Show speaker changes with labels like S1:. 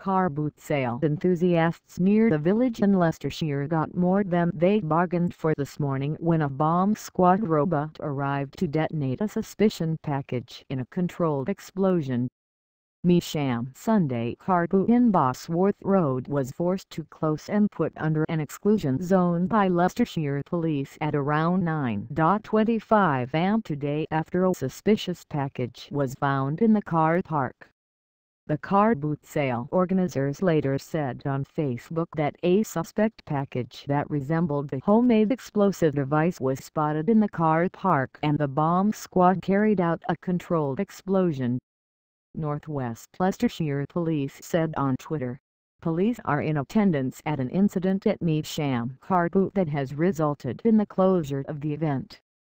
S1: car boot sale enthusiasts near the village in Leicestershire got more than they bargained for this morning when a bomb squad robot arrived to detonate a suspicion package in a controlled explosion. Misham Sunday car boot in Bosworth Road was forced to close and put under an exclusion zone by Leicestershire police at around 9.25 am today after a suspicious package was found in the car park. The car boot sale organizers later said on Facebook that a suspect package that resembled the homemade explosive device was spotted in the car park and the bomb squad carried out a controlled explosion. Northwest Leicestershire Police said on Twitter, Police are in attendance at an incident at Measham car boot that has resulted in the closure of the event.